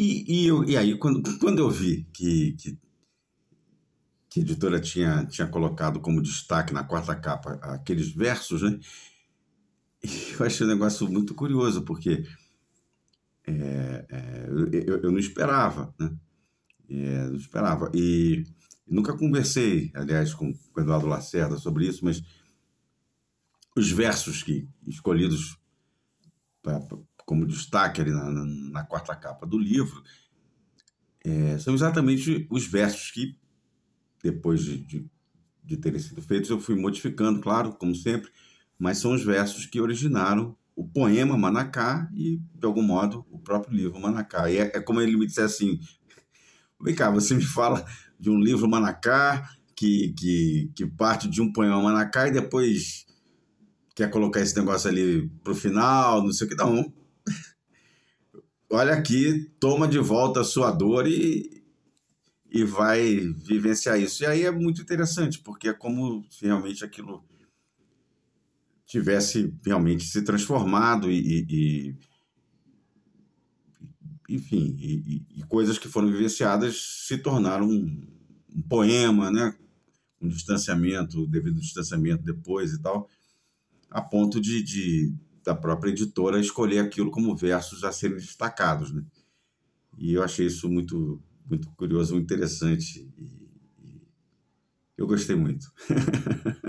E, e, eu, e aí, quando, quando eu vi que, que, que, a editora tinha, tinha colocado como destaque na quarta capa aqueles versos, né? Eu achei um negócio muito curioso, porque é, é, eu, eu, não esperava, né? É, não esperava. E nunca conversei, aliás, com, com Eduardo Lacerda sobre isso, mas os versos que escolhidos como destaque ali na, na, na quarta capa do livro, é, são exatamente os versos que, depois de, de, de terem sido feitos, eu fui modificando, claro, como sempre, mas são os versos que originaram o poema Manacá e, de algum modo, o próprio livro Manacá. E é, é como ele me disse assim: vem cá, você me fala de um livro Manacá que, que, que parte de um poema Manacá e depois quer colocar esse negócio ali pro final, não sei o que, um olha aqui, toma de volta a sua dor e, e vai vivenciar isso. E aí é muito interessante, porque é como se realmente aquilo tivesse realmente se transformado e, e, enfim, e, e, coisas que foram vivenciadas se tornaram um, um poema, né? Um distanciamento, devido ao distanciamento depois e tal, a ponto de, de da própria editora escolher aquilo como versos a serem destacados, né? E eu achei isso muito, muito curioso, muito interessante. E, e eu gostei muito.